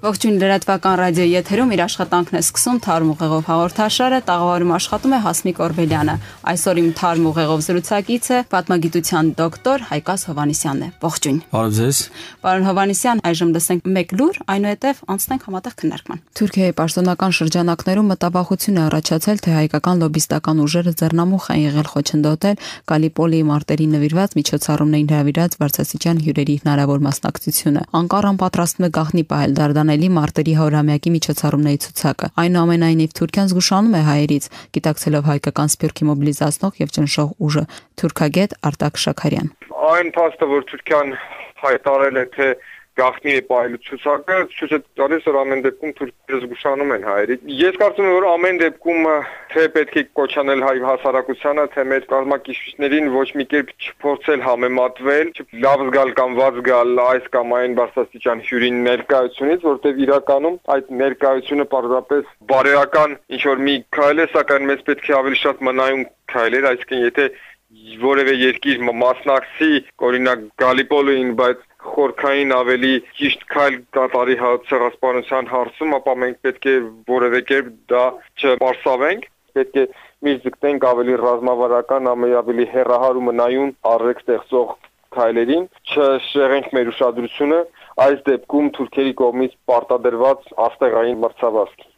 Ողջույն լրատվական ռադիոյի եթերում իր աշխատանքն է սկսում Թարմ ուղեղով հաղորդաշարը, տաղավարում աշխատում է Հասմիկ Օրբելյանը։ Այսօր իմ Թարմ ուղեղով զրուցակիցը պատմագիտության դոկտոր Հայկաս Հովանիսյանն է։ Ողջույն։ Բարև ձեզ։ Պարոն Հովանիսյան, այժմ լսենք մեկ լուր, այնուհետև անցնենք համատեղ քննարկման։ Թուրքիայի պաշտոնական շրջանակներում մտավախություն է առաջացել, թե հայկական լոբիստական ուժերը ձեռնամուխ են եղել խոչընդոտել Կալիպոլիի մարտերի նվիրված միջոցառումներին հավիրած բարձրացիչյան հյուրերի հնարավոր մասնակցությունը։ Անկարան պատրաստվում է գաղտնի պահել Դարդան անվանելի մարտերի 100-ամյակի միջոցառումների ցուցակը։ Այնուամենայնիվ Թուրքիան զգուշանում է հայերից, գիտակցելով հայկական սփյուռքի մոբիլիզացնող եւ ճնշող ուժը։ Թուրքագետ Արտակ Շաքարյան։ Այն փաստը, որ Թուրքիան հայտարել է, թե գախնի է պահելու ցուցակը, ցույց է տալիս, որ ամեն դեպքում թուրքերը զգուշանում են հայերի։ Ես կարծում եմ, որ ամեն դեպքում թե պետք է կոչանել հայ հասարակությանը, թե մեր կազմակերպիչներին ոչ մի կերպ չփորձել համեմատվել, լավ զգալ կամ վատ զգալ այս կամ այն բարձրաստիճան հյուրին ներկայությունից, որտեղ իրականում այդ ներկայությունը պարզապես բարոյական ինչ որ մի քայլ է, սակայն մեզ պետք է ավելի շատ մնայուն քայլեր, այսինքն եթե որևէ երկիր մասնակցի, օրինակ Գալիպոլին, բայց խորքային ավելի ճիշտ քայլ կատարի հա- ցեղասպանության հարցում, ապա մենք պետք է որևէ կերպ դա չպարսավենք, պետք է մի ձգտենք ավելի ռազմավարական, ավելի հերահար ու մնայուն առեք ստեղծող քայլերին, չշեղենք մեր ուշադրությունը այս դեպքում թուրքերի կողմից պարտադրված աստեղային մրցավազքի։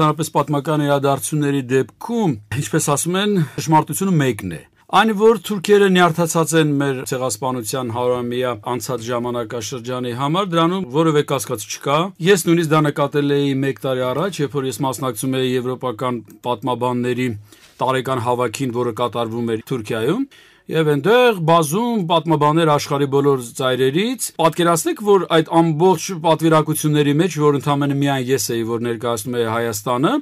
Տարապես պատմական իրադարձությունների դեպքում, ինչպես ասում են, ճշմարտությունը մեկն է Այն որ թուրքերը նյարդացած են մեր ցեղասպանության 100-ամյա անցած ժամանակաշրջանի համար, դրանում որևէ կասկած չկա։ Ես նույնիսկ դա նկատել էի 1 տարի առաջ, երբ որ ես մասնակցում էի եվրոպական պատմաբանների տարեկան հավաքին, որը կատարվում էր Թուրքիայում, եւ այնտեղ բազում պատմաբաներ աշխարի բոլոր ծայրերից պատկերացնեք որ այդ ամբողջ պատվիրակությունների մեջ որ ընդամենը միայն ես էի որ ներկայացնում էի Հայաստանը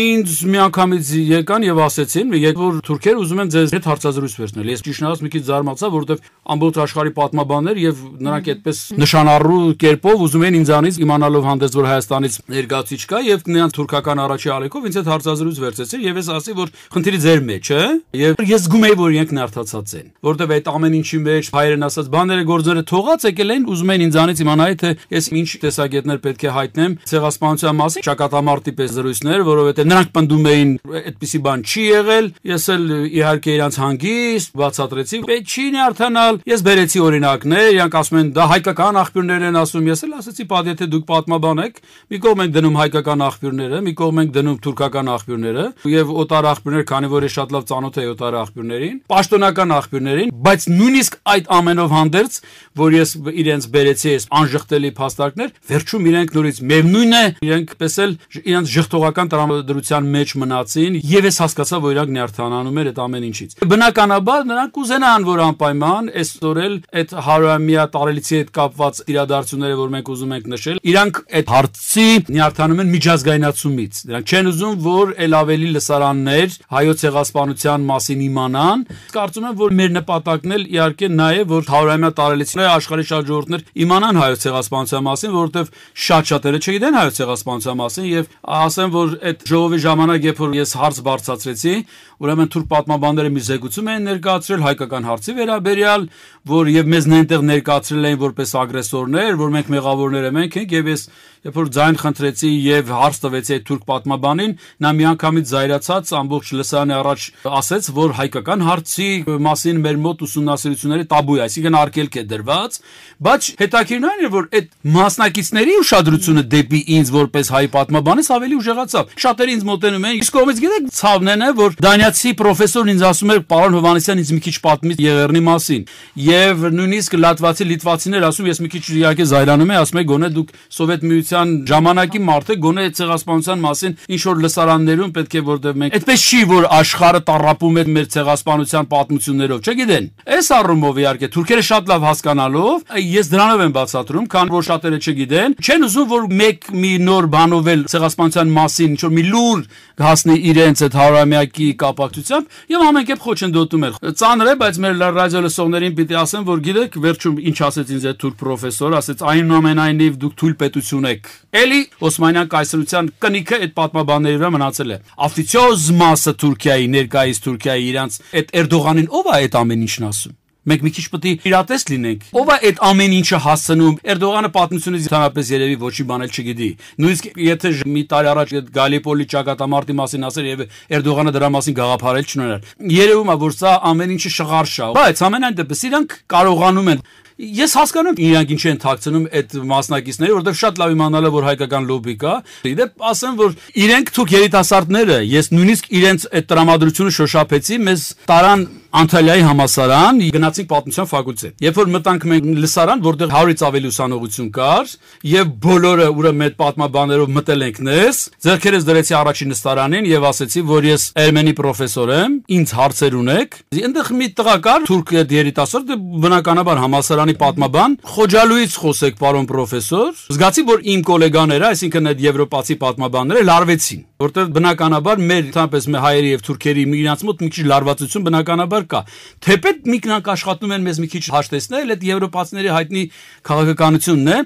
ինձ միանգամից եկան եւ ասեցին երբ որ թուրքերը ուզում են ձեզ հետ հարցազրույց վերցնել ես ճիշտ մի քիչ զարմացա որովհետեւ ամբողջ աշխարի պատմաբաներ եւ նրանք այդպես նշանառու կերպով ուզում են ինձանից իմանալով հանդես որ Հայաստանից ներկայացուցիչ կա եւ նրան թուրքական առաջի ալիքով ինձ հետ հարցազրույց վերցեցին եւ ես ասի որ խնդիրը ձեր մեջ է եւ ես զգում եի որ իրենք նարթացած կապված են, որտեվ այդ ամեն ինչի մեջ հայերեն ասած բաները գործերը թողած եկել են, ուզում են ինձանից իմանալ թե ես ինչ տեսակետներ պետք է հայտնեմ ցեղասպանության մասին, ճակատամարտի պես զրույցներ, որովհետեւ նրանք պնդում էին այդպիսի բան չի եղել, ես էլ իհարկե իրանց հանգիստ բացատրեցի, պետք չի նարթանալ, ես բերեցի օրինակներ, իրանք ասում են դա հայկական աղբյուրներ են ասում, ես էլ ասեցի, պատ եթե դուք պատմաբան եք, մի կողմ ենք դնում հայկական աղբյուրները, մի կողմ ենք դնում թուրքական աղբյուրները եւ օտար աղբյուրներ, քանի որ ես շատ լավ ծանոթ եմ օտար աղբյուրներին, պաշտոնական աղբյուրներին, բայց նույնիսկ այդ ամենով հանդերձ, որ ես իրենց բերեցի այս անժխտելի փաստարկներ, վերջում իրենք նորից միևնույնն է, իրենք պես էլ իրենց ժխտողական տրամադրության մեջ մնացին եւ ես հասկացա, որ իրանք նյարդանանում էր այդ ամեն ինչից։ Բնականաբար նրանք կուզենան, որ անպայման այսօրել այդ 100-ամյա տարելիցի հետ կապված իրադարձությունները, որ մենք ուզում ենք նշել, իրանք այդ հարցի նյարդանում են միջազգայնացումից։ Նրանք չեն ուզում, որ ել ավելի լսարաններ հայոց ցեղասպանության մասին իմանան։ Կարծում եմ, որ որ մեր նպատակն էլ իհարկե նա է, որ 100-ամյա տարելիցները աշխարհի շատ ժողովուրդներ իմանան հայոց ցեղասպանության մասին, որովհետև շատ շատերը չգիտեն հայոց ցեղասպանության մասին եւ ասեմ, որ այդ ժողովի ժամանակ, երբ որ ես հարց բարձրացրեցի, ուրեմն թուրք պատմաբանները մի զեկուցում են ներկայացրել հայկական հարցի վերաբերյալ, որ եւ մեզ նենտեղ ներկայացրել էին որպես ագրեսորներ, որ մենք մեղավորները մենք ենք եւ ես երբ որ ձայն խնդրեցի եւ հարց տվեցի այդ թուրք պատմաբանին, նա միանգամից զայրացած ամբողջ լսարանի առաջ ասեց, որ հայկական հարցի մասին մեր մոտ ուսումնասիրությունները տաբու է, այսինքն արգելք է դրված, բայց հետաքրքիրն է, որ այդ մասնակիցների ուշադրությունը դեպի ինձ որպես հայ պատմաբանից ավելի ուժեղացավ։ Շատերը ինձ մոտենում են, իսկ կողմից գիտեք, ցավներն է, որ դանիացի պրոֆեսորն ինձ ասում էր, պարոն Հովանեսյան ինձ մի քիչ պատմի եղերնի մասին, եւ նույնիսկ լատվացի լիտվացիներ ասում, ես մի քիչ իհարկե զայրանում եմ, ասում եմ գոնե դուք սովետ միության Հանրապետության ժամանակի մարդը գոնե ցեղասպանության մասին ինչ որ լսարաններում պետք է որտեղ մենք այդպես չի որ աշխարհը տարապում է մեր ցեղասպանության պատմություններով, չգիտեն։ Այս առումով իհարկե թուրքերը շատ լավ հասկանալով, ես դրանով եմ բացատրում, քան որ շատերը չգիտեն, չեն ուզում որ մեկ մի նոր բանով էլ ցեղասպանության մասին ինչ որ մի լուր հասնի իրենց այդ հարամյակի կապակցությամբ եւ ամենքեփ խոչընդոտում էր։ Ծանր է, բայց մեր ռադիո լսողներին պիտի ասեմ, որ գիտեք, վերջում ինչ ասեց ինձ այդ թուրք պրոֆեսոր, ասեց այնուամենայնիվ դուք թույլ պետություն եք եք։ Էլի Օսմանյան կայսրության կնիքը այդ պատմաբանների վրա մնացել է։ Ավտիցիոզ մասը Թուրքիայի, ներկայիս Թուրքիայի իրանց այդ Էրդողանին ով է այդ ամեն ինչն ասում։ Մենք մի քիչ պետք է իրատես լինենք։ Ո՞վ է այդ ամեն ինչը հասցնում։ Էրդողանը պատմությունից ընդհանրապես երևի ոչի բան էլ չգիտի։ Նույնիսկ եթե մի տարի առաջ այդ Գալիպոլի ճակատամարտի մասին ասեր եւ Էրդողանը դրա մասին գաղափարել չունենար։ Երևում է, որ սա ամեն ինչը շղարշ է։ Բայց ամենայն դեպս իրանք կարողանում են Ես հասկանում եմ իրանք ինչի են թաքցնում այդ մասնակիցները, որովհետև շատ լավ իմանալ է որ հայկական լոբի կա։ Իդեպ ասեմ, որ իրենք թուք երիտասարդները, ես նույնիսկ իրենց այդ տրամադրությունը շոշափեցի, մեզ տարան Անտալիայի համասարան գնացինք պատմության ֆակուլտետ։ Երբ որ մտանք մենք լսարան, որտեղ 100-ից ավելի ուսանողություն կար, եւ բոլորը ուրը մեր պատմաբաներով մտել ենք ներս, ձերքերս դրեցի առաջին նստարանին եւ ասեցի, որ ես Էրմենի պրոֆեսոր եմ, ինձ հարցեր ունեք։ Այնտեղ մի տղա կար, թուրք երիտասարդ, դե բնականաբար համասարանի պատմաբան, Խոջալույից խոսեք, պարոն պրոֆեսոր։ Զգացի, որ իմ գոլեգաները, այսինքն այդ եվրոպացի պատմաբանները լարվեցին, որտեղ բնականաբար մեր ընդհանրապես հայերի եւ թուրքերի միգրանց մոտ մի քիչ լարվածություն բնականաբար դոլար կա։ Թեպետ միկնանք աշխատում են մեզ մի քիչ հաշտեցնել, այդ եվրոպացիների հայտնի քաղաքականությունն է։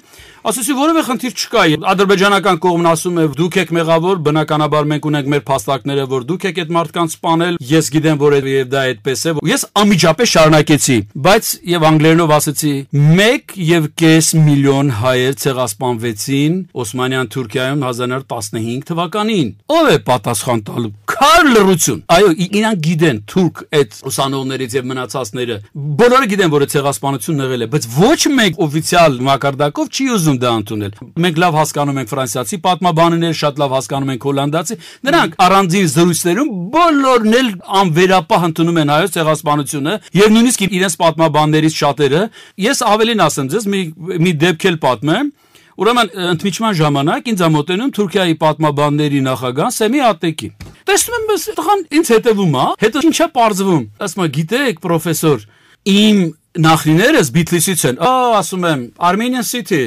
Ասեցի որևէ խնդիր չկա։ Ադրբեջանական կողմն ասում է դուք եք մեղավոր, բնականաբար մենք ունենք մեր փաստարկները, որ դուք եք այդ մարդկանց սպանել։ Ես գիտեմ, որ եւ դա այդպես է։ Ես անմիջապես շարունակեցի, բայց եւ անգլերենով ասեցի 1 եւ 5 միլիոն հայեր ցեղասպանվեցին Օսմանյան Թուրքիայում 1915 թվականին։ Ո՞վ է պատասխան տալու քար լրություն։ Այո, իրանք գիտեն թուրք այդ ուսանողներից եւ մնացածները։ Բոլորը գիտեն, որ ցեղասպանությունն եղել է, բայց ոչ մեկ օֆիցիալ մակարդակով չի ուզում դա ընդունել։ Մենք լավ հասկանում ենք ֆրանսիացի պատմաբաններ, շատ լավ հասկանում ենք հոլանդացի։ Նրանք առանձին զրույցներում բոլորն էլ անվերապահ ընդունում են այո ցեղասպանությունը եւ նույնիսկ իրենց պատմաբաններից շատերը ես ավելին ասեմ ձեզ մի մի դեպք էլ պատմեմ Ուրեմն ընդմիջման ժամանակ ինձ ամոտենում Թուրքիայի պատմաբանների նախագահ Սեմի Ատեկին։ Տեսնում եմ, ես տղան ինձ հետևում է, հետո ինչա པարզվում։ Ասում է, գիտեք, պրոֆեսոր, իմ նախնիներս Բիթլիսից են։ Ա, ասում եմ, Armenian City,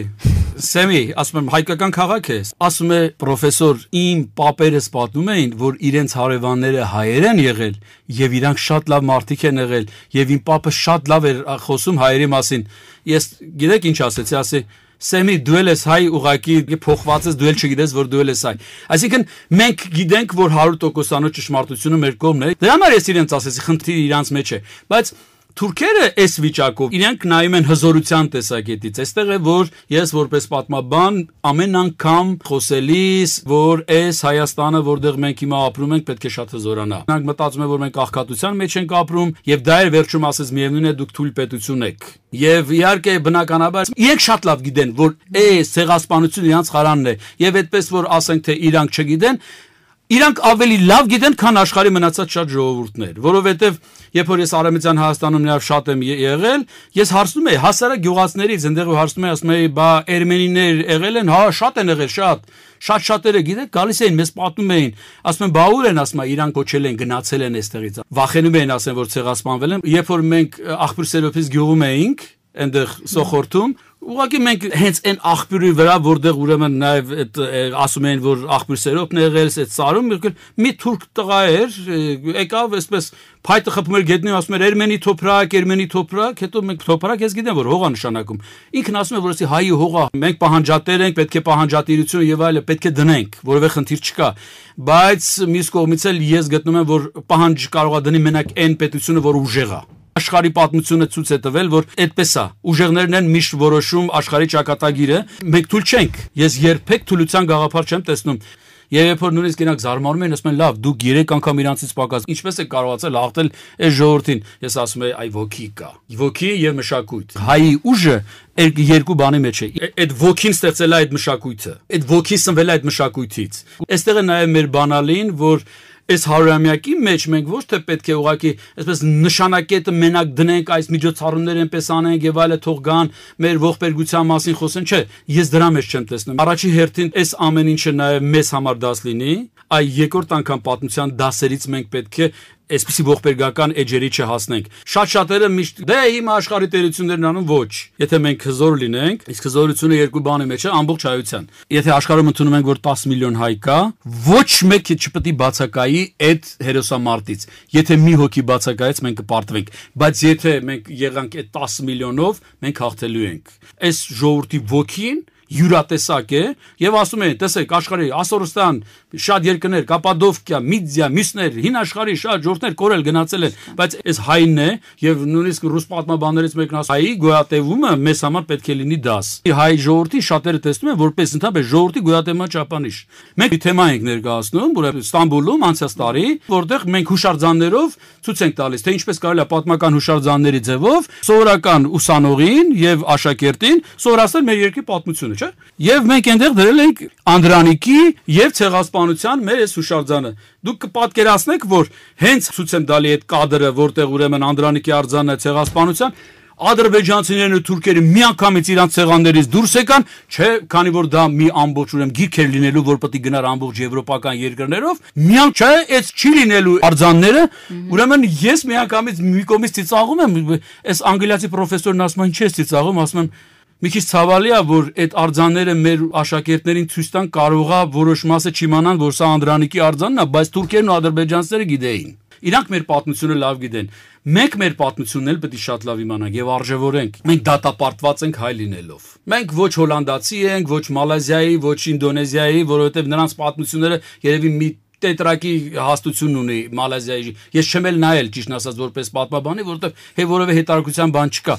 Սեմի, ասում եմ հայկական քաղաք է։ Ասում է պրոֆեսոր, իմ paperս պատմում էին, որ իրենց հարևանները հայեր են եղել եւ իրանք շատ լավ մարդիկ են եղել եւ իմ papը շատ լավ էր խոսում հայերի մասին։ Ես գիտեք ինչ ասեցի, ասի Սեմի դու ես հայ ուղակի փոխված ես դու էլ չգիտես որ դու ես հայ։ Այսինքն մենք գիտենք որ 100% անոչ ճշմարտությունը մեր կողմն է։ Դրա համար ես իրենց ասեցի խնդիրը իրանց մեջ է, բայց թուրքերը այս վիճակով իրենք նայում են հզորության տեսակետից։ Այստեղ է որ ես որպես պատմաբան ամեն անգամ խոսելիս, որ այս Հայաստանը, որտեղ մենք հիմա ապրում ենք, պետք է շատ հզորանա։ Նրանք մտածում են, որ մենք աղքատության մեջ ենք ապրում, եւ դա էլ վերջում ասես միևնույն է դուք թույլ պետություն եք։ Եվ իհարկե բնականաբար իրենք շատ լավ գիտեն, որ այս ցեղասպանությունը իրանց խարանն է եւ այդպես որ ասենք թե իրանք չգիտեն, իրանք ավելի լավ գիտեն, քան աշխարհի մնացած շատ ժողովուրդներ, որովհետև երբ որ ես Արեմիցյան Հայաստանում նաև շատ եմ եղել, ես հարցնում եի հասարակ գյուղացներից, այնտեղ ու հարցնում եի, ասում եի, բա Էրմենիներ եղել են, հա, շատ են եղել, շատ շատ շատերը գիտեք գալիս էին մեզ պատմում էին ասում են բա ուր են ասում իրան կոչել են գնացել են այստեղից վախենում էին ասեն որ ցեղասպանվել են երբ որ մենք աղբուր սերոփից գյուղում էինք այնտեղ սոխորտում Ուղղակի մենք հենց այն աղբյուրի վրա, որտեղ ուրեմն նաև այդ ասում են, որ աղբյուր սերոպն եղել, այդ սարում եղել, մի թուրք տղա էր, եկավ այսպես փայտը խփում էր գետնին, ասում էր Էրմենի թոփրակ, Էրմենի թոփրակ, հետո մենք թոփրակ ես գիտեմ, որ հողա նշանակում։ Ինքն ասում է, որ ասի հայի հողա, մենք պահանջատեր ենք, պետք է պահանջատիրություն եւ այլը պետք է դնենք, որովե խնդիր չկա։ Բայց մյուս կողմից էլ ես գտնում եմ, որ պահանջ կարողա դնի մենակ այն պետությունը, որ ուժեղ է։ Աշխարհի պատմությունը ցույց է տվել, որ այդպես է։ Ուժեղներն են միշտ որոշում աշխարհի ճակատագիրը։ Մենք թույլ չենք։ Ես երբեք թույլության գաղափար չեմ տեսնում։ Եվ երբ որ նույնիսկ իրենք զարմանում են, ասում են՝ լավ, դուք 3 անգամ իրանցից պակաս։ Ինչպես է կարողացել հաղթել այս ժողովրդին։ Ես ասում եմ, այ ոգի կա։ Ոգի եւ մշակույթ։ Հայի ուժը երկու բանի մեջ է։ Այդ ոգին ստեղծել է այդ մշակույթը։ Այդ ոգին սնվել է այդ մշակույթից։ Այստեղ է նաեւ մեր բանալին, որ այս հարյուրամյակի մեջ մենք ոչ թե պետք է ուղակի այսպես նշանակետը մենակ դնենք այս միջոցառումները այնպես անենք եւ այլը թող գան մեր ողբերգության մասին խոսեն, չէ, ես դրա մեջ չեմ տեսնում։ Առաջի հերթին այս ամեն ինչը նաեւ մեզ համար դաս լինի, այ երկրորդ անգամ պատմության դասերից մենք պետք է այսպիսի ողբերգական էջերի չհասնենք։ Շատ շատերը միշտ դե հիմա աշխարհի տերություններն անում ոչ։ Եթե մենք հզոր լինենք, իսկ հզորությունը երկու բանի մեջ է ամբողջ հայության։ Եթե աշխարհում ընդունում ենք որ 10 միլիոն հայ կա, ոչ մեկը չպետք է բացակայի այդ հերոսամարտից։ Եթե մի հոգի բացակայից մենք կպարտվենք, բայց եթե մենք եղանք այդ 10 միլիոնով, մենք հաղթելու ենք։ Այս ժողովրդի ոգին յուրատեսակ է եւ ասում են տեսեք աշխարհի ասորստան շատ երկրներ, Կապադովկիա, Միդիա, Միսներ, հին աշխարհի շատ ժողովներ կորել գնացել են, բայց այս հայն է եւ նույնիսկ ռուս պատմաբաններից մեկն ասում հայի գոյատևումը մեզ համար պետք է լինի դաս։ Հայ ժողովրդի շատերը տեսնում են որպես ընդհանրապես ժողովրդի գոյատևման ճապանիշ։ Մենք թեմա ենք ներկայացնում, որը Ստամբուլում անցած տարի, որտեղ մենք հուշարձաններով ցույց ենք տալիս, թե ինչպես կարելի է պատմական հուշարձանների ձևով սովորական ուսանողին եւ աշակերտին սովորացնել մեր երկրի պատմությունը, չէ՞։ Եվ մենք այնտեղ դրել ենք Անդրանիկի եւ Ցեղասպ պաշտպանության մեր այս հուշարձանը։ Դուք կպատկերացնեք, որ հենց ցույց եմ տալի այդ կադրը, որտեղ ուրեմն Անդրանիկի արձանը ցեղասպանության ադրբեջանցիներն ու թուրքերը միանգամից իրանց ցեղաններից դուրս եկան, չէ, քանի որ դա մի ամբողջ ուրեմն գիրք էր լինելու, որ պետք է գնար ամբողջ եվրոպական երկրներով, միանգ չէ, այս չի լինելու արձանները, ուրեմն ես միանգամից մի կողմից ծիծաղում եմ, այս անգլիացի պրոֆեսորն ասում է, ինչի՞ ես ծիծաղում, ասում եմ, Մի քիչ ցավալի է, որ այդ արձանները մեր աշակերտներին ցույց տան կարողա որոշ մասը չիմանան, որ սա Անդրանիկի արձանն է, բայց թուրքերն ու ադրբեջանցիները գիտեին։ Իրանք մեր պատմությունը լավ գիտեն։ Մենք մեր պատմությունն էլ պետք է շատ լավ իմանանք եւ արժևորենք։ Մենք դատապարտված ենք հայ լինելով։ Մենք ոչ հոլանդացի ենք, ոչ մալազիայի, ոչ ինդոնեզիայի, որովհետեւ նրանց պատմությունները երևի մի տետրակի հաստություն ունի Մալազիայի։ Ես չեմ էլ նայել ճիշտ ասած որպես պատմաբանի, որովհետև հե որևէ հետարկության բան չկա,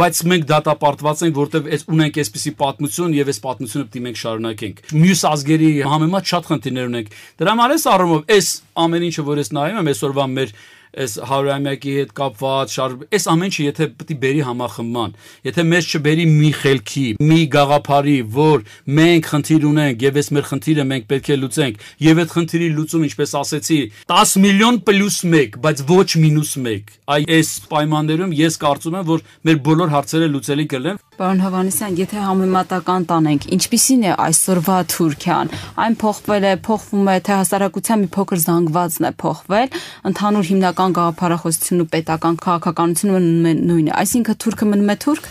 բայց մենք դատապարտված ենք, որովհետև այս ունենք այսպիսի պատմություն եւ այս պատմությունը պետք է մենք շարունակենք։ Մյուս ազգերի համեմատ շատ խնդիրներ ունենք։ Դրա համար էս առումով այս ամեն ինչը, որ ես նայում եմ այսօրվա մեր այս 100-ամյակի հետ կապված շարժ այս ամենը եթե պիտի բերի համախմբման, եթե մեզ չբերի մի խելքի, մի գաղափարի, որ մենք խնդիր ունենք եւ այս մեր խնդիրը մենք պետք է լուծենք եւ այդ խնդիրի լուծում ինչպես ասեցի 10 միլիոն պլյուս 1, բայց ոչ մինուս 1։ Այ այս պայմաններում ես կարծում եմ, որ մեր բոլոր հարցերը լուծելի կլինեն Պարոն Հովանեսյան, եթե համեմատական տանենք, ինչպիսին է այսօրվա Թուրքիան, այն փոխվել է, փոխվում է, թե հասարակության մի փոքր զանգվածն է փոխվել, ընդհանուր հիմնական գաղափարախոսությունն ու պետական քաղաքականությունը մնում է նույնը, այսինքն Թուրքը մնում է Թուրք։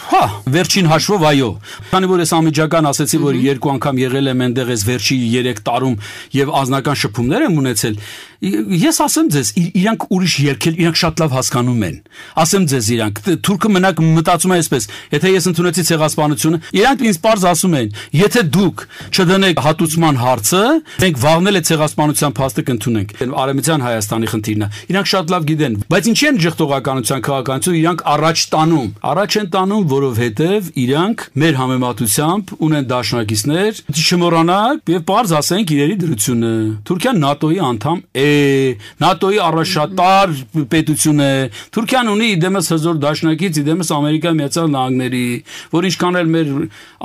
Հա, վերջին հաշվով այո։ Քանի որ ես ամիջական ասացի, որ երկու անգամ եղել եմ այնտեղ, ես վերջի 3 տարում եւ անznական շփումներ եմ ունեցել, ես ասեմ ձեզ իրանք ուրիշ երկել իրանք շատ լավ հասկանում են ասեմ ձեզ իրանք թուրքը մնակ մտածում է այսպես եթե ես ընդունեցի ցեղասպանությունը իրանք ինձ པարզ ասում են եթե դուք չդնեք հատուցման հարցը մենք վաղնել է ցեղասպանության փաստը կընդունենք արեմիցյան հայաստանի խնդիրն է իրանք շատ լավ գիտեն բայց ինչի են ժխտողականության քաղաքականություն իրանք առաջ տանում առաջ են տանում որովհետև իրանք մեր համեմատությամբ ունեն դաշնակիցներ չմոռանալ եւ པարզ ասենք իրերի դրությունը Թուրքիան ՆԱՏՕ-ի անդամ է ՆԱՏՕ-ի առաջատար պետություն է։ Թուրքիան ունի իդեմս հզոր դաշնակից, իդեմս Ամերիկայի Միացյալ Նահանգների, որ ինչքան էլ մեր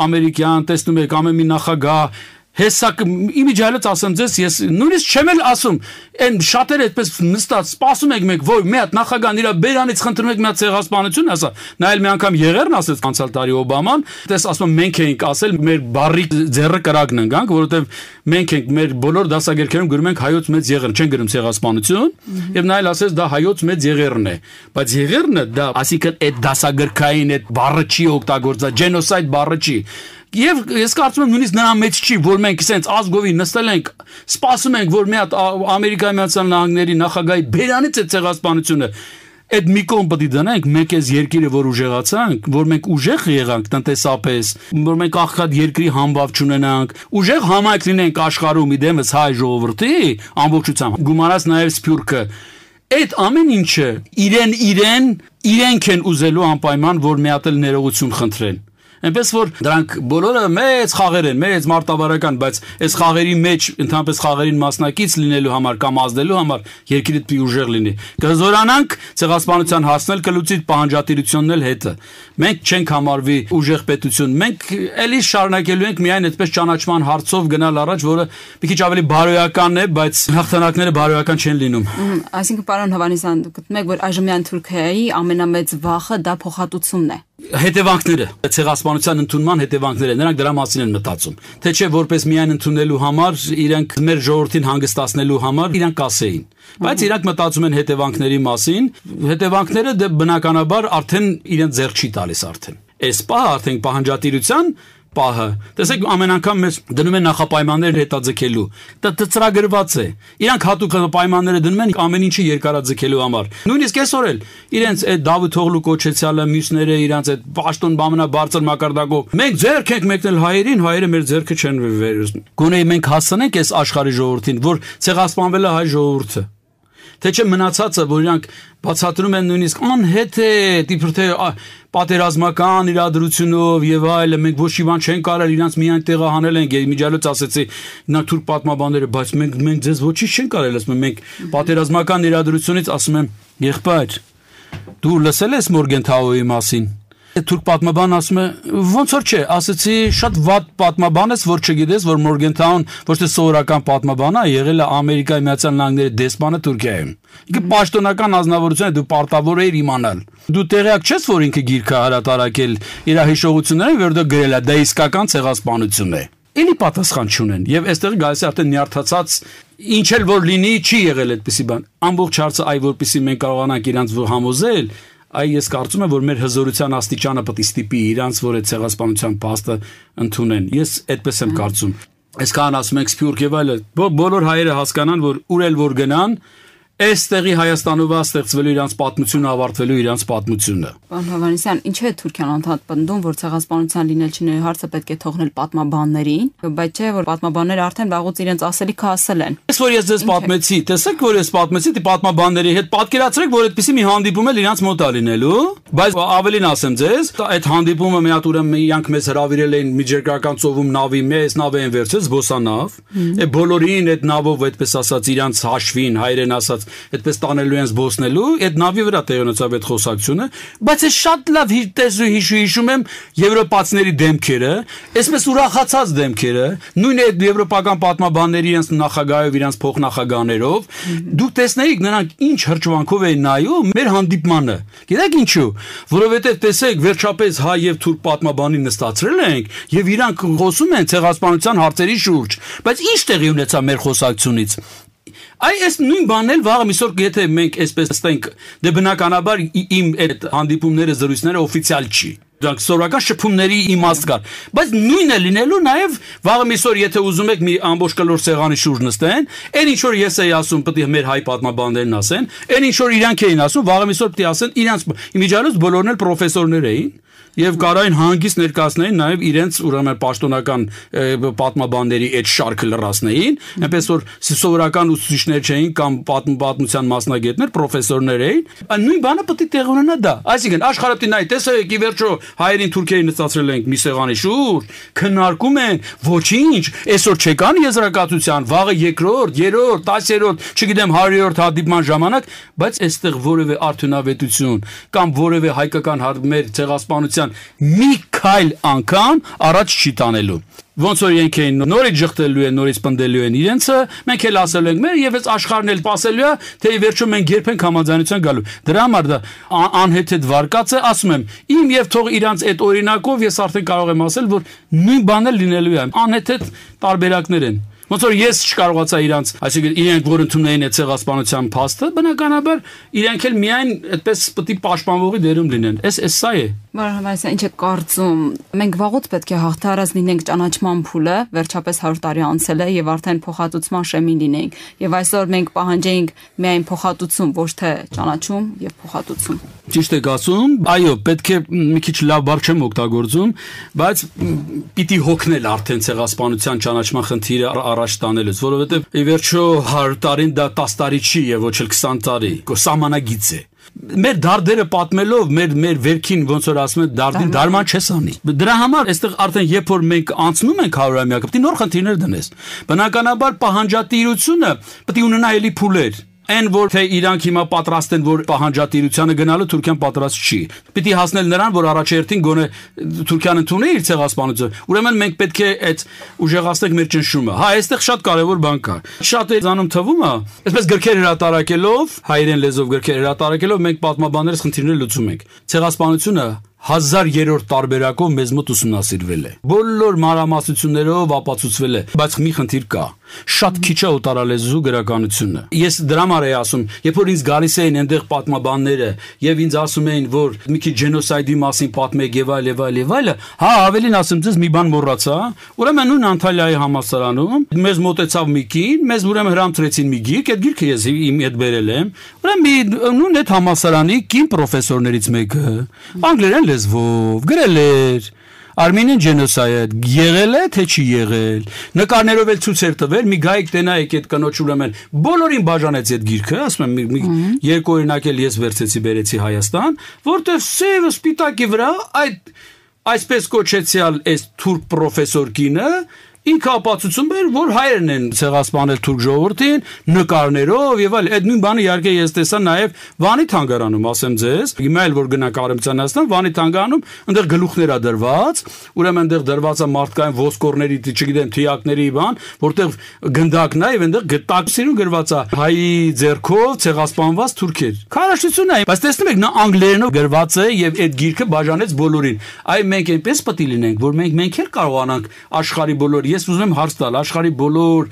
ամերիկյան տեսնում եք ամեն մի նախագահ հեսակ իմիջայլոց ասեմ ձեզ ես նույնիսկ չեմ էլ ասում այն շատերը այդպես նստած սպասում եք մեկ որ մի հատ նախագահն իր բերանից խնդրում եք մի հատ ցեղասպանություն ասա նա էլ մի անգամ եղերն ասեց անցյալ տարի օբաման դες ասում մենք էինք ասել մեր բարի ձեռը կրակն ընկանք որովհետև մենք ենք մեր բոլոր դասագրքերում գրում ենք հայոց մեծ եղերն չեն գրում ցեղասպանություն եւ նա էլ ասեց դա հայոց մեծ եղերն է բայց եղերնը դա ասիկան այդ դասագրքային այդ բառը չի օգտագործա ջենոսայդ բառը չի Եվ ես կարծում եմ նույնիսկ նրա մեջ չի, որ մենք այսպես ազգովին նստել ենք, սպասում ենք, որ մի հատ Ամերիկայի Միացյալ Նահանգների նախագահի բերանից է ցեղասպանությունը այդ մի կողմ պետք է դնենք մեկ էս երկիրը որ ուժեղացանք որ մենք ուժեղ եղանք տնտեսապես որ մենք աղքատ երկրի համբավ չունենանք ուժեղ համայնք լինենք աշխարհում իդեմս հայ ժողովրդի ամբողջությամբ գումարած նաև սփյուրքը այդ ամեն ինչը իրեն իրեն իրենք են ուզելու անպայման որ մի հատ էլ ներողություն խնդրեն Այնպես որ դրանք բոլորը մեծ խաղեր են, մեծ մարտավարական, բայց այս խաղերի մեջ ընդհանրապես խաղերին մասնակից լինելու համար կամ ազդելու համար երկիրը պետք է ուժեղ լինի։ Կզորանանք ցեղասպանության հասնել կլուծիտ պահանջատիրությունն էլ հետը։ Մենք չենք համարվի ուժեղ պետություն։ Մենք ելի շարունակելու ենք միայն այդպես ճանաչման հարցով գնալ առաջ, որը մի քիչ ավելի բարոյական է, բայց հաղթանակները բարոյական չեն լինում։ Այսինքն պարոն Հովանեսյան գտնում եք, որ այժմյան Թուրքիայի ամենամեծ վախը դա փոխհատուցումն է հետևանքները, ցեղասպանության ընդունման հետևանքները, նրանք դրա մասին են մտածում։ Թե չէ որպես միայն ընդունելու համար, իրենք մեր ժողովրդին հանգստացնելու համար իրանք ասեին։ Բայց իրանք մտածում են հետևանքների մասին, հետևանքները դե բնականաբար արդեն իրենց ձեռք չի տալիս արդեն։ Այս պահը արդեն պահանջատիրության պահը։ Տեսեք ամեն անգամ մեզ դնում են նախապայմաններ հետաձգելու։ Դա ծրագրված է։ Իրանք հատուկ պայմանները դնում են ամեն ինչը երկարաձգելու համար։ Նույնիսկ այսօր էլ իրենց այդ Դավթօղլու կոչեցյալը մյուսները իրենց այդ պաշտոն ամենաբարձր մակարդակով։ Մենք ձերք ենք մեկնել հայերին, հայերը մեր ձերքը չեն վերցնում։ Գոնե մենք հասցնենք այս աշխարհի ժողովրդին, որ ցեղասպանվել է հայ ժողովուրդը թե չէ մնացածը, որ իրանք բացատրում են նույնիսկ անհետ իբր թե պատերազմական իրադրությունով եւ այլը մենք ոչ իման չեն կարող իրանք միայն տեղը հանել են եւ միջալոց ասեցի նա թուրք պատմաբանները բայց մենք մենք ձեզ ոչինչ չեն կարել ասում մենք պատերազմական իրադրությունից ասում եմ եղբայր դու լսել ես մորգենթաոյի մասին Թուրք պատմաբան ասում է ոնց որ չէ, ասացի շատ վատ պատմաբան ես, որ չգիտես, որ Morgenthau-ն ոչ թե սովորական պատմաբան է, եղել է Ամերիկայի Միացյալ Նահանգների դեսպանը Թուրքիայում։ Ինքը պաշտոնական անznավորությունը դու պարտավոր ես իմանալ։ Դու տեղյակ չես, որ ինքը գիրքը հրատարակել իր հիշողությունները, որ դա գրել է, դա իսկական ցեղասպանություն է։ Էլի պատասխան չունեն եւ այստեղ գալիս է արդեն նյարդացած ինչ էլ որ լինի, չի եղել այդպիսի բան։ Ամբողջ հարցը այ որպեսի մենք կարողանանք իրանց համոզել, որ այ ես կարծում եմ որ մեր հզորության աստիճանը պետք է ստիպի իրանց որ այդ ցեղասպանության փաստը ընդունեն ես այդպես եմ կարծում այսքան ասում ենք սփյուռք եւ այլը բոլոր հայերը հասկանան որ ուր էլ որ գնան որ Այստեղի Հայաստանովա ստեղծվելու իրանց պատմությունը ավարտվելու իրանց պատմությունը։ Պարոն Հավանեսյան, ինչու է Թուրքիան անդադ պնդում, որ ցեղասպանության լինել չնի հարցը պետք է թողնել պատմաբաններին, բայց չէ որ պատմաբանները արդեն վաղուց իրենց ասելիքը ասել են։ Ես որ ես ձեզ պատմեցի, տեսեք որ ես պատմեցի դի պատմաբանների հետ, պատկերացրեք որ այդպեսի մի հանդիպում էլ իրանց մոտ է լինելու, բայց ավելին ասեմ ձեզ, այդ հանդիպումը մի հատ ուրեմն իրանք մեզ հravirել էին միջերկրական ծովում նավի մեզ նավը են վերցրել զբոսանավ, է բոլորին այդ նավով այդպես ասած իրանց հաշվին հայրեն ասած այդպես այդպես տանելու են զբոսնելու, այդ նավի վրա տեղի ունեցավ այդ խոսակցությունը, բայց ես շատ լավ հիշտես ու հիշում եմ եվրոպացիների դեմքերը, այսպես ուրախացած դեմքերը, նույն այդ եվրոպական պատմաբանների իրենց նախագահով, իրենց փոխնախագաներով, դուք տեսնեիք նրանք ինչ հրճվանքով էին նայում մեր հանդիպմանը։ Գիտեք ինչու, որովհետև տեսեք վերջապես հայ եւ թուրք պատմաբանի նստացրել ենք եւ իրանք խոսում են ցեղասպանության հարցերի շուրջ, բայց ի՞նչ տեղի ունեցա մեր խոսակցությունից։ Այ այս նույն բանն էլ վաղը միսօր եթե մենք այսպես ստենք, դե բնականաբար իմ այդ հանդիպումները, զրույցները օֆիցիալ չի դրանք սովորական շփումների իմաստ կար բայց նույնը լինելու նաև վաղը միսօր եթե ուզում եք մի ամբողջ կլոր սեղանի շուրջ նստեն այն ինչ որ ես էի ասում պետք է մեր հայ պատմաբաններն ասեն այն ինչ որ իրանք էին ասում վաղը միսօր պետք է ասեն իրանք միջալուց բոլորն էլ պրոֆեսորներ էին եւ կարային հանգիստ ներկայացնեին նաեւ իրենց ուրեմն պաշտոնական պատմաբանների այդ շարքը լրացնեին, այնպես որ սովորական ուսուցիչներ չէին կամ պատմության մասնագետներ, պրոֆեսորներ էին, նույն բանը պետք է տեղ ունենա դա։ Այսինքն աշխարհապետին այ տեսա եկի վերջո հայերին Թուրքիայի նստացրել ենք մի սեղանի շուրջ, քննարկում են ոչինչ, այսօր չեկան եզրակացության, վաղը երկրորդ, երրորդ, 10-րդ, չգիտեմ 100-րդ հանդիպման ժամանակ, բայց այստեղ որևէ արդյունավետություն կամ որևէ հայկական հա- մեր ցեղասպանության ջան, մի քայլ անգամ առաջ չի տանելու։ Ոնց որ իրենք են նորից շղթելու են, նորից պնդելու են իրենցը, մենք էլ ասելու ենք մեր եւ այս աշխարհն էլ ասելու է, թե ի վերջո մենք երբ ենք համաձայնության գալու։ Դրա համար դա անհեթեթ վարկած է, ասում եմ, իմ եւ թող իրանց այդ օրինակով ես արդեն կարող եմ ասել, որ նույն բանը լինելու է։ Անհեթեթ տարբերակներ են։ Ոնց որ ես չկարողացա իրանց, այսինքն իրենք որ ընդունում էին այդ ցեղասպանության փաստը, բնականաբար իրենք էլ միայն այդպես պետք է պաշտպանողի դերում լինեն։ Էս էս սա է։ Մարհամասյան, ինչ է կարծում։ Մենք վաղուց պետք է հաղթարած լինենք ճանաչման փուլը, վերջապես 100 տարի անցել է եւ արդեն փոխհատուցման շեմին լինենք։ Եվ այսօր մենք պահանջենք միայն փոխհատուցում, ոչ թե ճանաչում եւ փոխհատուցում։ Ճիշտ եք ասում, այո, պետք է մի քիչ լավ բառ չեմ օգտագործում, բայց պիտի հոգնել արդեն ցեղասպանության ճանաչման խնդիրը առաջ տանելուց, որովհետեւ ի վերջո 100 տարին դա 10 տարի չի եւ ոչ էլ 20 տարի, սահմանագիծ է մեր դարդերը պատմելով մեր մեր վերքին ոնց որ ասում են դարդին դարման չես անի։ Դրա համար այստեղ արդեն երբ որ մենք անցնում ենք 100-ամյակը, պետք է նոր խնդիրներ դնես։ Բնականաբար պահանջատիրությունը պետք է ունենա էլի փուլեր Այն որ թե իրանք հիմա պատրաստ են որ պահանջատիրությանը գնալու Թուրքիան պատրաստ չի։ Պիտի հասնել նրան, որ առաջերտին գոնե Թուրքիան ընդունի իր ցեղասպանությունը։ Ուրեմն մենք պետք է այդ ուժեղացնենք մեր ճնշումը։ Հա, այստեղ շատ կարևոր բան կա։ Շատ է ցանում թվում է, հա։ այսպես գրքեր հրատարակելով, հայերեն լեզվով գրքեր հրատարակելով մենք պատմաբաններս խնդիրները լուծում ենք։ Ցեղասպանությունը 1000-երորդ տարբերակով մեզ մոտ ուսումնասիրվել է։ Բոլոր մանրամասնություններով ապացուցվել է, բայց մի խնդիր կա։ Շատ քիչ է օտարալեզու գրականությունը։ Ես դրա մարեի ասում, երբ որ ինձ գալիս էին այնտեղ պատմաբանները եւ ինձ ասում էին, որ մի քիչ ջենոսայդի մասին պատմեք եւ այլ եւ այլ եւ այլը, հա, ավելին ասում ձեզ մի բան մոռացա։ Ուրեմն նույն Անտալիայի համալսարանում մեզ մտեցավ մի քին, մեզ ուրեմն հրամցրեցին մի գիրք, այդ գիրքը ես իմ հետ բերել եմ։ Ուրեմն նույն այդ համալսարանի քին պրոֆեսորներից մեկը անգլերեն լեզվով գրել էր Armenian genocide եղել է թե չի եղել։ Նկարներով էլ ցույց էր տվել, մի գայք տենայեք դե այդ կնոջ ուրեմն։ Բոլորին բաժանեց այդ գիրքը, ասում եմ, մի, մի երկու օրինակ էլ ես վերցեցի բերեցի Հայաստան, որտեղ սև սպիտակի վրա այդ այսպես կոչեցյալ այս թուրք պրոֆեսոր կինը ինքը ապացուցում էր, որ հայերն են ցեղասպանել թուրք ժողովրդին նկարներով եւ այլ։ Այդ նույն բանը իհարկե ես տեսա նաեւ Վանի թանգարանում, ասեմ ձեզ։ Հիմա էլ որ գնանք Արեմցանաստան, Վանի թանգարանում, այնտեղ գլուխներ ա դրված, ուրեմն այնտեղ դրված է մարդկային ոսկորների, չգիտեմ, թիակների բան, որտեղ գնդակն է եւ այնտեղ գտակսերուն գրված է հայի ձերքով ցեղասպանված թուրքեր։ Քարաշտություն է, բայց տեսնում եք, նա անգլերենով գրված է եւ այդ գիրքը բաժանեց բոլորին։ Այ մենք այնպես պետք է լինենք, որ մենք մենք էլ կարողանանք աշխարի բոլոր ես ուզում եմ հարց տալ աշխարի բոլոր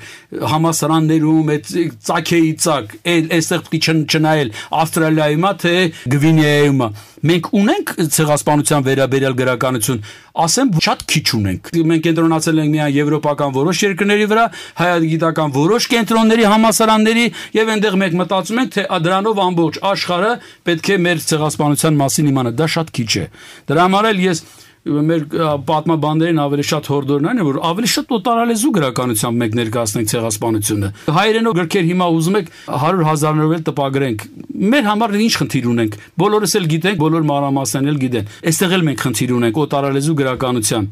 համասարաններում այդ ծակեի ծակ, այլ այստեղ պետք չն չնայել Ավստրալիայում է թե Գվինեայում է։ Մենք ունենք ցեղասպանության վերաբերյալ գրականություն, ասեմ շատ քիչ ունենք։ Մենք կենտրոնացել ենք միայն եվրոպական որոշ երկրների վրա, հայագիտական որոշ կենտրոնների համասարանների եւ այնտեղ մենք մտածում ենք թե դրանով ամբողջ աշխարհը պետք է մեր ցեղասպանության մասին իմանա։ Դա շատ քիչ է։ Դրա համար էլ ես մեր պատմաբաններին ավելի շատ հորդորն այն է, որ ավելի շատ օտարալեզու գրականությամբ մենք ներկայացնենք ցեղասպանությունը։ Հայերենով գրքեր հիմա ուզում եք 100 հազարներով էլ տպագրենք։ Մեր համար ինչ խնդիր ունենք։ Բոլորս էլ գիտենք, բոլոր մանրամասներն էլ գիտեն։ Այստեղ էլ մենք խնդիր ունենք օտարալեզու գրականության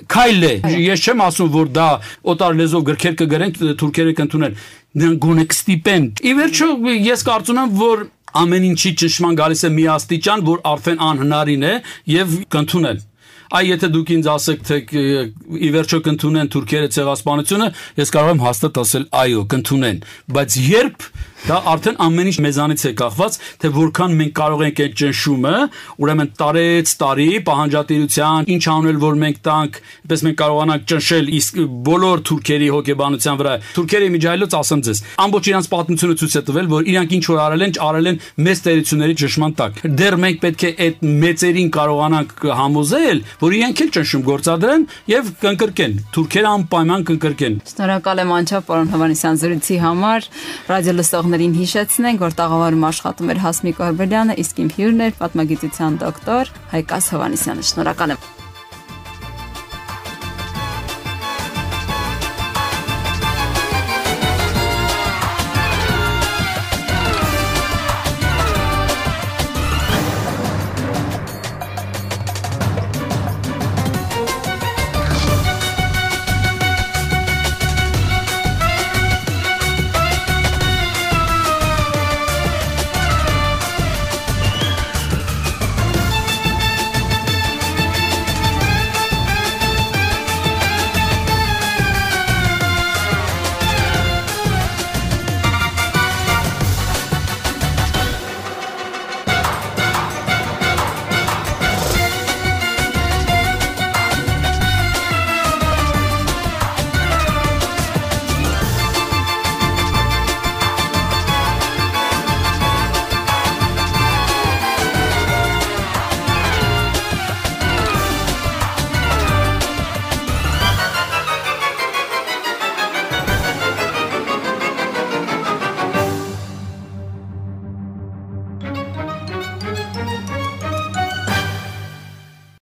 քայլ է ես չեմ ասում որ դա օտար լեզվով գրքեր կգրենք թուրքերը կընդունեն նրանք գոնե կստիպեն ի վերջո ես կարծում եմ որ ամեն ինչի ճնշման գալիս է մի աստիճան որ արդեն անհնարին է եւ կընդունել այ եթե դուք ինձ ասեք թե ի վերջո կընդունեն թուրքերը ցեղասպանությունը, ես կարող եմ հաստատ ասել այո, կընդունեն, բայց երբ Դա արդեն ամեն ինչ մեզանից է կախված, թե որքան մենք կարող ենք այդ ճնշումը, ուրեմն տարեց տարի պահանջատիրության, ինչ անել, որ մենք տանք, այնպես մենք կարողանանք ճնշել իսկ բոլոր թուրքերի հոգեբանության վրա։ Թուրքերը միջայլոց ասեմ ձեզ, ամբողջ իրանց պատմությունը ցույց է տվել, որ իրանք ինչ որ արել են, արել են մեծ տերությունների ճնշման տակ։ Դեռ մենք պետք է այդ մեծերին կարողանանք համոզել, որ իրանք էլ ճնշում գործադրեն եւ կընկրկեն։ Թուրքերը անպայման կընկրկեն։ Շնորհակալ եմ անչափ պարոն Հովանեսյան զրույցի համար։ Ռադիո լսող լսողներին հիշեցնենք, որ տաղավարում աշխատում էր Հասմիկ Օրբելյանը, իսկ իմ հյուրն էր պատմագիտության դոկտոր Հայկաս Հովանեսյանը։ Շնորհակալ եմ։